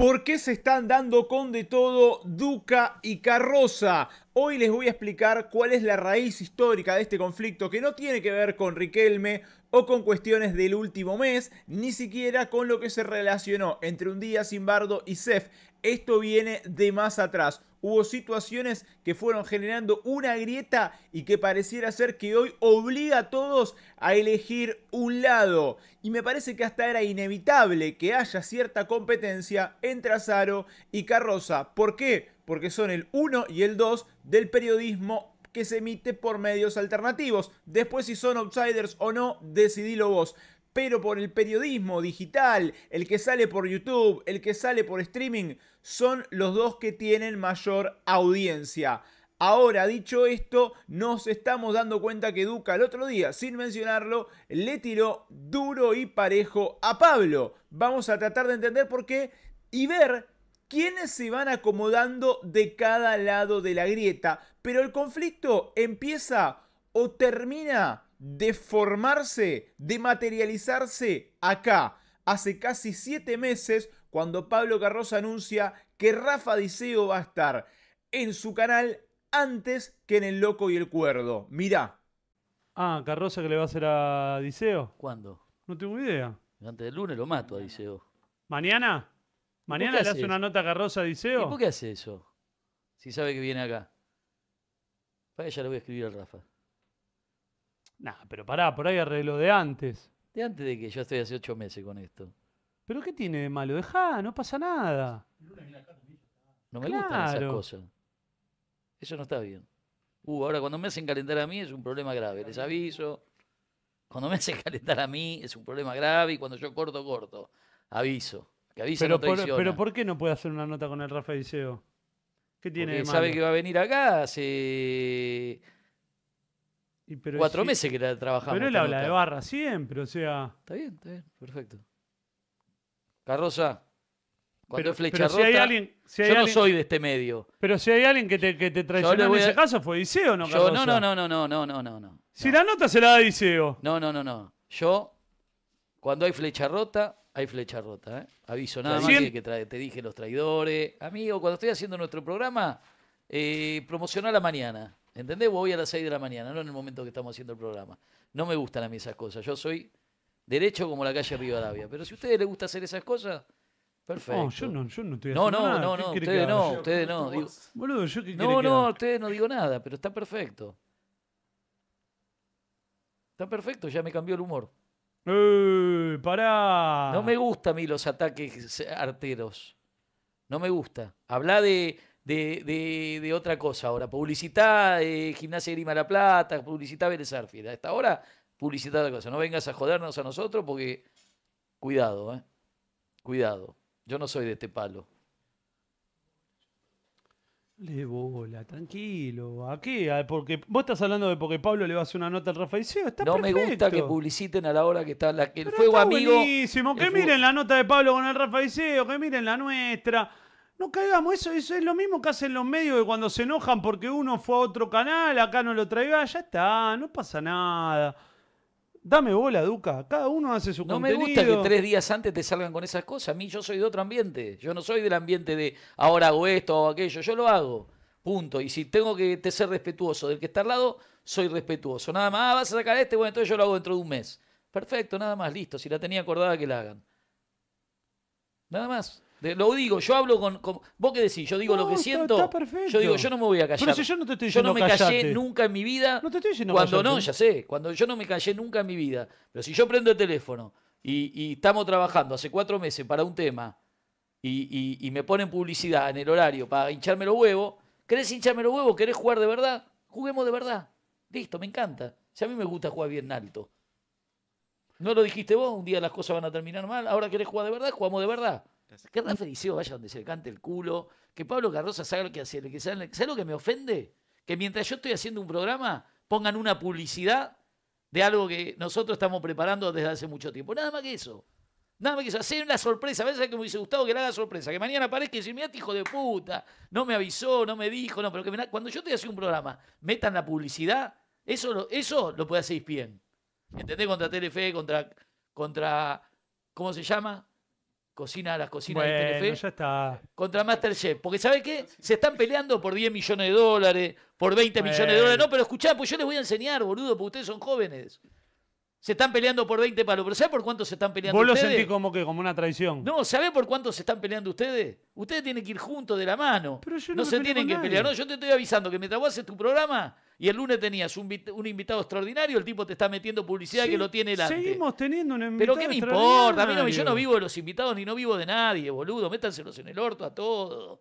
¿Por qué se están dando con de todo Duca y Carroza? Hoy les voy a explicar cuál es la raíz histórica de este conflicto que no tiene que ver con Riquelme o con cuestiones del último mes, ni siquiera con lo que se relacionó entre un día sin y Sef Esto viene de más atrás hubo situaciones que fueron generando una grieta y que pareciera ser que hoy obliga a todos a elegir un lado. Y me parece que hasta era inevitable que haya cierta competencia entre Azaro y Carroza. ¿Por qué? Porque son el 1 y el 2 del periodismo que se emite por medios alternativos. Después si son outsiders o no, decidilo vos pero por el periodismo digital, el que sale por YouTube, el que sale por streaming, son los dos que tienen mayor audiencia. Ahora, dicho esto, nos estamos dando cuenta que Duca el otro día, sin mencionarlo, le tiró duro y parejo a Pablo. Vamos a tratar de entender por qué y ver quiénes se van acomodando de cada lado de la grieta. Pero el conflicto empieza o termina de formarse, de materializarse acá, hace casi siete meses, cuando Pablo Carroza anuncia que Rafa Diceo va a estar en su canal antes que en El Loco y el Cuerdo. Mirá. Ah, Carroza que le va a hacer a Diceo. ¿Cuándo? No tengo idea. Antes del lunes lo mato a Diceo. ¿Mañana? ¿Mañana le hace una nota a Carroza a Diceo? ¿Y por qué hace eso? Si sabe que viene acá. Para ella le voy a escribir al Rafa. Nah, pero pará, por ahí arreglo de antes. De antes de que yo estoy hace ocho meses con esto. ¿Pero qué tiene de malo? Dejá, no pasa nada. No me gustan esas cosas. Eso no está bien. Uh, ahora cuando me hacen calentar a mí es un problema grave, les aviso. Cuando me hacen calentar a mí es un problema grave y cuando yo corto, corto. Aviso. Que aviso pero, por, pero ¿por qué no puede hacer una nota con el Rafa Iseo? ¿Qué tiene de malo? sabe que va a venir acá, se Cuatro meses que la trabajamos. Pero él habla de barra siempre, o sea. Está bien, está bien, perfecto. Carroza, cuando pero, flecha rota, yo no soy de este medio. Pero si hay alguien que te, traicionó en ese caso, ¿fue Diceo no, no, no, no, no, no, no, no, no. Si la nota se la da Diceo. No, no, no, no. Yo, cuando hay flecha rota, hay flecha rota, ¿eh? Aviso nada más que, te dije los traidores. Amigo, cuando estoy haciendo nuestro programa, eh, promociona la mañana. ¿Entendés? Voy a las 6 de la mañana, no en el momento que estamos haciendo el programa. No me gustan a mí esas cosas. Yo soy derecho como la calle Rivadavia. Pero si a ustedes les gusta hacer esas cosas, perfecto. No, oh, yo no, yo no estoy haciendo no, no, No, no, ustedes no, ustedes no. no, no, ustedes no digo nada, pero está perfecto. Está perfecto, ya me cambió el humor. ¡Eh, pará! No me gustan a mí los ataques arteros. No me gusta. Habla de de, de, de otra cosa ahora. publicidad eh, Gimnasia de Grima La Plata, publicidad Vélez Arfield. A esta hora, publicitá otra cosa. No vengas a jodernos a nosotros porque, cuidado, ¿eh? Cuidado. Yo no soy de este palo. Le bola, tranquilo. porque vos estás hablando de porque Pablo le va a hacer una nota al Rafa no me gusta que publiciten a la hora que está la, el fuego amigo. que miren la nota de Pablo con el Rafa que miren la nuestra. No caigamos, eso, es lo mismo que hacen los medios de cuando se enojan porque uno fue a otro canal, acá no lo traiga, ya está, no pasa nada. Dame bola, Duca. Cada uno hace su no No me gusta que tres días antes te salgan con esas cosas. A mí yo soy de otro ambiente. Yo no soy del ambiente de ahora hago esto o aquello. Yo lo hago. Punto. Y si tengo que ser respetuoso del que está al lado, soy respetuoso. Nada más, ah, vas a sacar este, bueno, entonces yo lo hago dentro de un mes. Perfecto, nada más, listo. Si la tenía acordada, que la hagan. Nada más lo digo, yo hablo con, Vos qué decís, yo digo lo que siento. Yo digo, yo no me voy a callar. Pero si yo no te estoy Yo no me callé nunca en mi vida. No te Cuando no, ya sé. Cuando yo no me callé nunca en mi vida. Pero si yo prendo el teléfono y, estamos trabajando hace cuatro meses para un tema y, y, me ponen publicidad en el horario para hincharme los huevos, ¿querés hincharme los huevos? ¿Querés jugar de verdad? Juguemos de verdad. Listo, me encanta. Si a mí me gusta jugar bien alto. ¿No lo dijiste vos? Un día las cosas van a terminar mal. Ahora querés jugar de verdad, jugamos de verdad. Que Rafa Eliseo vaya donde se le cante el culo, que Pablo Carroza sabe lo que hace. Que sea lo que me ofende? Que mientras yo estoy haciendo un programa, pongan una publicidad de algo que nosotros estamos preparando desde hace mucho tiempo. Nada más que eso. Nada más que eso. Hacer una sorpresa. A veces que me dice Gustavo que le haga sorpresa. Que mañana aparezca y dice, mira, este hijo de puta, no me avisó, no me dijo, no, pero que cuando yo estoy haciendo un programa, metan la publicidad, eso lo, eso lo puede hacer bien. ¿Entendés? Contra Telefe, contra, contra, ¿cómo se llama? cocina las cocinas del Telefe. Ya está. Contra Masterchef. Porque ¿sabe qué? Se están peleando por 10 millones de dólares, por 20 millones de dólares. No, pero escuchá, pues yo les voy a enseñar, boludo, porque ustedes son jóvenes. Se están peleando por 20 palos. ¿Pero sabe por cuánto se están peleando ustedes? Vos lo sentís como que, como una traición. No, ¿sabe por cuánto se están peleando ustedes? Ustedes tienen que ir juntos de la mano. no, se tienen que pelear. No, yo te estoy avisando que mientras vos haces tu programa, y el lunes tenías un, invitado extraordinario, el tipo te está metiendo publicidad que lo tiene delante. Seguimos teniendo un invitado Pero ¿qué me importa? A mí no, yo no vivo de los invitados ni no vivo de nadie, boludo. Métanselos en el orto a todos.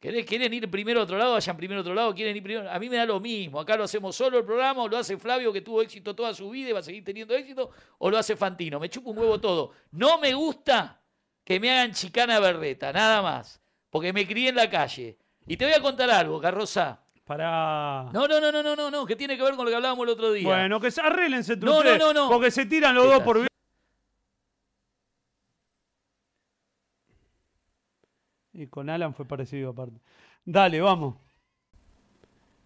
¿Quieren ir primero a otro lado? Vayan primero a otro lado. ¿Quieren ir primero? A mí me da lo mismo. Acá lo hacemos solo el programa, o lo hace Flavio, que tuvo éxito toda su vida y va a seguir teniendo éxito, o lo hace Fantino. Me chupa un huevo todo. No me gusta que me hagan chicana berreta, nada más. Porque me crié en la calle. Y te voy a contar algo, Carrosa, para. No, no, no, no, no, no, no, que tiene que ver con lo que hablábamos el otro día. Bueno, que se arreglense no, no, no, no. Porque se tiran los dos por. Y con Alan fue parecido aparte. Dale, vamos.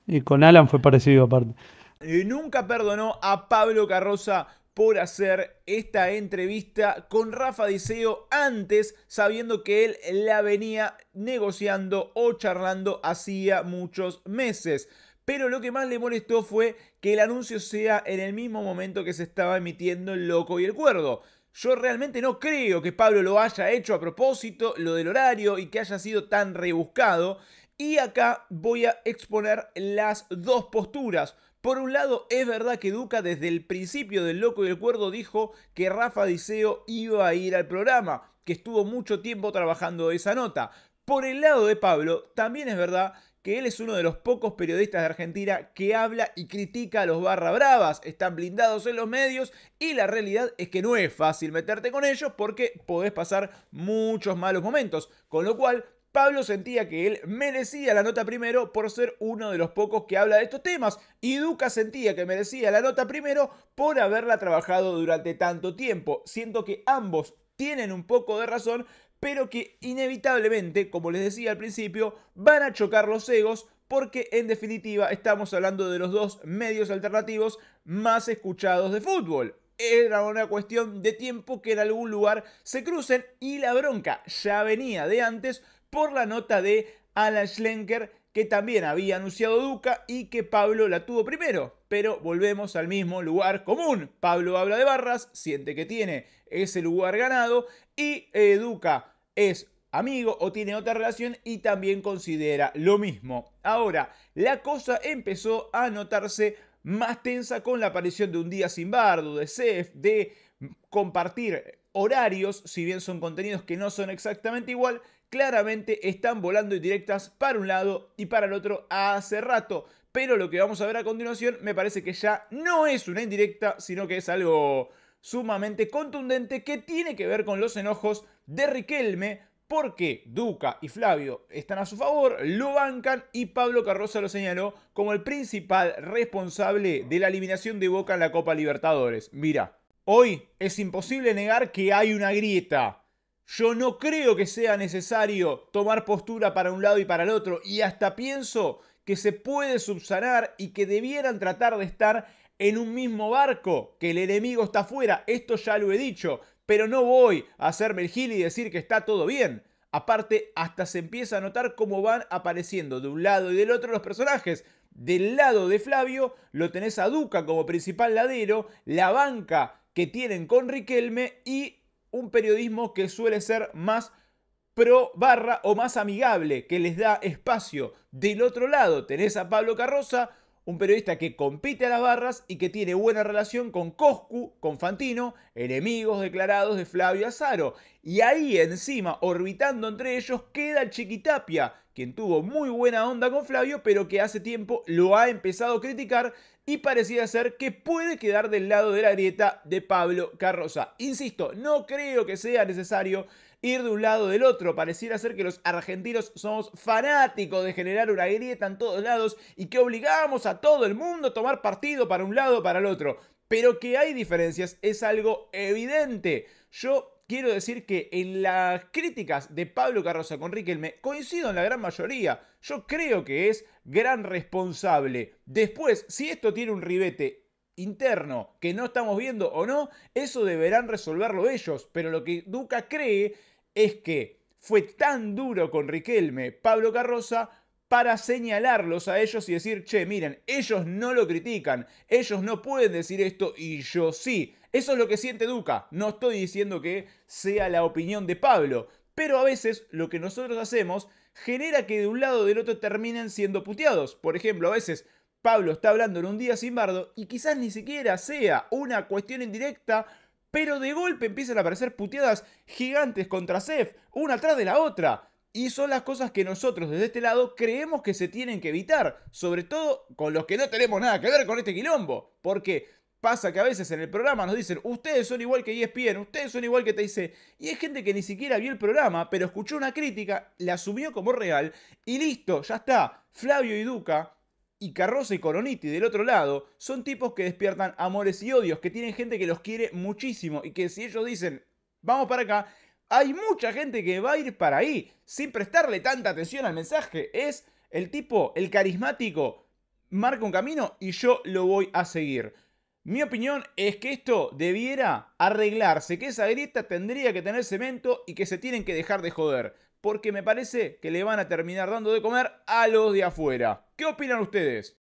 Y con Alan fue parecido aparte. Y nunca perdonó a Pablo Carroza por hacer esta entrevista con Rafa Diceo antes, sabiendo que él la venía negociando o charlando hacía muchos meses. Pero lo que más le molestó fue que el anuncio sea en el mismo momento que se estaba emitiendo El Loco y el Cuerdo. Yo realmente no creo que Pablo lo haya hecho a propósito, lo del horario y que haya sido tan rebuscado. Y acá voy a exponer las dos posturas. Por un lado, es verdad que Duca desde el principio del Loco y el Cuerdo dijo que Rafa Diceo iba a ir al programa, que estuvo mucho tiempo trabajando esa nota. Por el lado de Pablo, también es verdad que él es uno de los pocos periodistas de Argentina que habla y critica a los barra bravas. Están blindados en los medios y la realidad es que no es fácil meterte con ellos porque podés pasar muchos malos momentos. Con lo cual, Pablo sentía que él merecía la nota primero por ser uno de los pocos que habla de estos temas y Duca sentía que merecía la nota primero por haberla trabajado durante tanto tiempo. Siento que ambos tienen un poco de razón, pero que inevitablemente, como les decía al principio, van a chocar los egos porque en definitiva estamos hablando de los dos medios alternativos más escuchados de fútbol. Era una cuestión de tiempo que en algún lugar se crucen y la bronca ya venía de antes, por la nota de Alan Schlenker que también había anunciado Duca y que Pablo la tuvo primero. Pero volvemos al mismo lugar común. Pablo habla de barras, siente que tiene ese lugar ganado y eh, Duca es amigo o tiene otra relación y también considera lo mismo. Ahora, la cosa empezó a notarse más tensa con la aparición de Un Día Sin Bardo, de Cef, de compartir horarios, si bien son contenidos que no son exactamente igual, claramente están volando indirectas para un lado y para el otro hace rato. Pero lo que vamos a ver a continuación me parece que ya no es una indirecta, sino que es algo sumamente contundente que tiene que ver con los enojos de Riquelme porque Duca y Flavio están a su favor, lo bancan y Pablo Carroza lo señaló como el principal responsable de la eliminación de Boca en la Copa Libertadores. Mira, hoy es imposible negar que hay una grieta yo no creo que sea necesario tomar postura para un lado y para el otro y hasta pienso que se puede subsanar y que debieran tratar de estar en un mismo barco, que el enemigo está afuera, esto ya lo he dicho, pero no voy a hacerme el gil y decir que está todo bien. Aparte, hasta se empieza a notar cómo van apareciendo de un lado y del otro los personajes. Del lado de Flavio lo tenés a Duca como principal ladero, la banca que tienen con Riquelme y un periodismo que suele ser más pro barra o más amigable, que les da espacio. Del otro lado tenés a Pablo Carroza, un periodista que compite a las barras y que tiene buena relación con Coscu, con Fantino, enemigos declarados de Flavio Azaro. Y ahí encima, orbitando entre ellos, queda Chiquitapia, quien tuvo muy buena onda con Flavio, pero que hace tiempo lo ha empezado a criticar y parecía ser que puede quedar del lado de la grieta de Pablo Carroza. Insisto, no creo que sea necesario ir de un lado del otro. Pareciera ser que los argentinos somos fanáticos de generar una grieta en todos lados y que obligamos a todo el mundo a tomar partido para un lado o para el otro. Pero que hay diferencias es algo evidente. Yo quiero decir que en las críticas de Pablo Carroza con Riquelme coincido en la gran mayoría. Yo creo que es gran responsable. Después, si esto tiene un ribete interno que no estamos viendo o no, eso deberán resolverlo ellos. Pero lo que Duca cree es que fue tan duro con Riquelme, Pablo Carroza, para señalarlos a ellos y decir, che, miren, ellos no lo critican, ellos no pueden decir esto y yo sí. Eso es lo que siente Duca. No estoy diciendo que sea la opinión de Pablo, pero a veces lo que nosotros hacemos genera que de un lado o del otro terminen siendo puteados. Por ejemplo, a veces Pablo está hablando en un día sin bardo y quizás ni siquiera sea una cuestión indirecta pero de golpe empiezan a aparecer puteadas gigantes contra Zef, una atrás de la otra. Y son las cosas que nosotros desde este lado creemos que se tienen que evitar, sobre todo con los que no tenemos nada que ver con este quilombo. Porque pasa que a veces en el programa nos dicen, ustedes son igual que ESPN, ustedes son igual que TIC. Y hay gente que ni siquiera vio el programa, pero escuchó una crítica, la asumió como real y listo, ya está. Flavio y Duca y Carroza y Coroniti del otro lado son tipos que despiertan amores y odios, que tienen gente que los quiere muchísimo y que si ellos dicen, vamos para acá, hay mucha gente que va a ir para ahí sin prestarle tanta atención al mensaje. Es el tipo, el carismático, marca un camino y yo lo voy a seguir. Mi opinión es que esto debiera arreglarse, que esa grieta tendría que tener cemento y que se tienen que dejar de joder porque me parece que le van a terminar dando de comer a los de afuera. ¿Qué opinan ustedes?